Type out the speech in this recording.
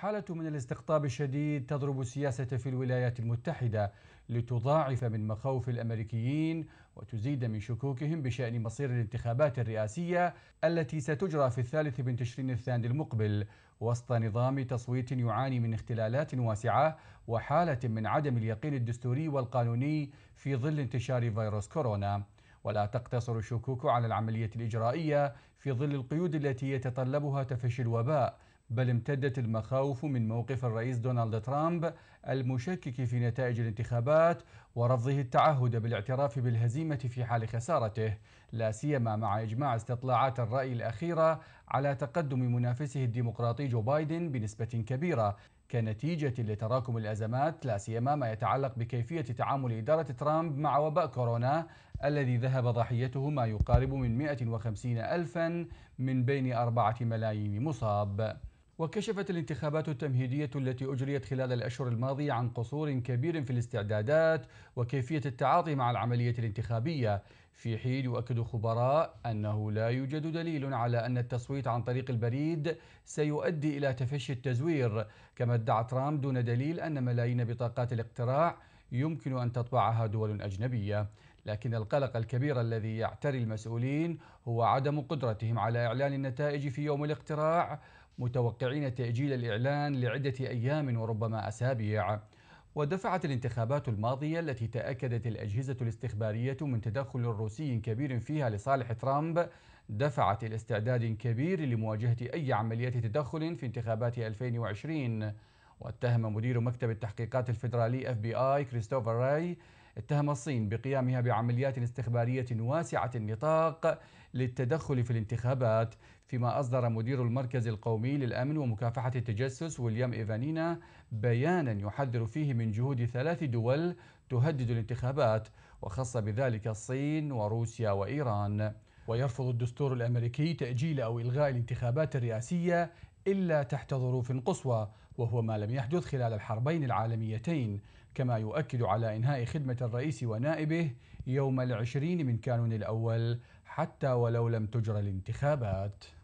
حالة من الاستقطاب الشديد تضرب السياسة في الولايات المتحدة لتضاعف من مخاوف الأمريكيين وتزيد من شكوكهم بشأن مصير الانتخابات الرئاسية التي ستجرى في الثالث من تشرين الثاني المقبل وسط نظام تصويت يعاني من اختلالات واسعة وحالة من عدم اليقين الدستوري والقانوني في ظل انتشار فيروس كورونا ولا تقتصر الشكوك على العملية الإجرائية في ظل القيود التي يتطلبها تفشي الوباء بل امتدت المخاوف من موقف الرئيس دونالد ترامب المشكك في نتائج الانتخابات ورفضه التعهد بالاعتراف بالهزيمة في حال خسارته لا سيما مع إجماع استطلاعات الرأي الأخيرة على تقدم منافسه الديمقراطي جو بايدن بنسبة كبيرة كنتيجة لتراكم الأزمات لا سيما ما يتعلق بكيفية تعامل إدارة ترامب مع وباء كورونا الذي ذهب ضحيته ما يقارب من 150 ألفا من بين 4 ملايين مصاب وكشفت الانتخابات التمهيدية التي أجريت خلال الأشهر الماضية عن قصور كبير في الاستعدادات وكيفية التعاطي مع العملية الانتخابية في حين يؤكد خبراء أنه لا يوجد دليل على أن التصويت عن طريق البريد سيؤدي إلى تفشي التزوير كما ادعى ترامب دون دليل أن ملايين بطاقات الاقتراع يمكن أن تطبعها دول أجنبية لكن القلق الكبير الذي يعتري المسؤولين هو عدم قدرتهم على إعلان النتائج في يوم الاقتراع متوقعين تأجيل الإعلان لعدة أيام وربما أسابيع ودفعت الانتخابات الماضية التي تأكدت الأجهزة الاستخبارية من تدخل روسي كبير فيها لصالح ترامب دفعت إلى استعداد كبير لمواجهة أي عمليات تدخل في انتخابات 2020 واتهم مدير مكتب التحقيقات الفيدرالي اف بي اي كريستوفر راي اتهم الصين بقيامها بعمليات استخبارية واسعة النطاق للتدخل في الانتخابات فيما أصدر مدير المركز القومي للأمن ومكافحة التجسس وليام إيفانينا بيانا يحذر فيه من جهود ثلاث دول تهدد الانتخابات وخص بذلك الصين وروسيا وإيران ويرفض الدستور الامريكي تاجيل او الغاء الانتخابات الرئاسيه إلا تحت ظروف قصوى وهو ما لم يحدث خلال الحربين العالميتين كما يؤكد على إنهاء خدمة الرئيس ونائبه يوم العشرين من كانون الأول حتى ولو لم تجرى الانتخابات